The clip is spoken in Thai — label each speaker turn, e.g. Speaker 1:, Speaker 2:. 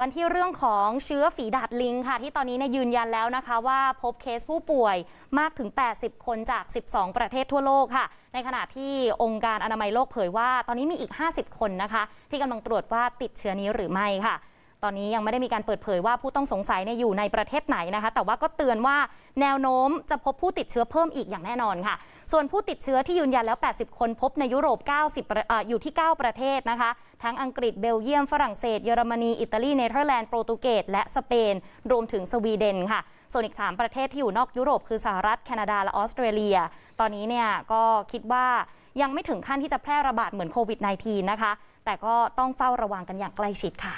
Speaker 1: กันที่เรื่องของเชื้อฝีดาดลิงค่ะ ที่ตอนนี้เนี่ยยืนยันแล้วนะคะ ว่าพบเคสผู้ป่วยมากถึง 80 คนจาก 12 ประเทศทั่วโลกค่ะ ในขณะที่องค์การอนามัยโลกเผยว่าตอนนี้มีอีก 50 คนนะคะ ที่กำลังตรวจว่าติดเชื้อนี้หรือไม่ค่ะตอนนี้ยังไม่ได้มีการเปิดเผยว่าผู้ต้องสงสัยเนี่ยอยู่ในประเทศไหนนะคะ แต่ว่าก็เตือนว่าแนวโน้มจะพบผู้ติดเชื้อเพิ่มอีกอย่างแน่นอนค่ะ ส่วนผู้ติดเชื้อที่ยืนยันแล้ว 80 คนพบในยุโรป 90ออยู่ที่ 9 ประเทศนะคะ ทั้งอังกฤษ เบลเยียม ฝรั่งเศส เยอรมนี อิตาลี เนเธอร์แลนด์ โปรตุเกส และสเปน รวมถึงสวีเดนค่ะ ส่วนอีก3ประเทศที่อยู่นอกยุโรป คือสหรัฐแคนาดา และออสเตรเลีย ตอนนี้เนี่ยก็คิดว่ายังไม่ถึงขั้นที่จะแพร่ระบาดเหมือนโควิด -19 นะคะ แต่ก็ต้องเฝ้าระวังกันอย่างใกล้ชิดค่ะ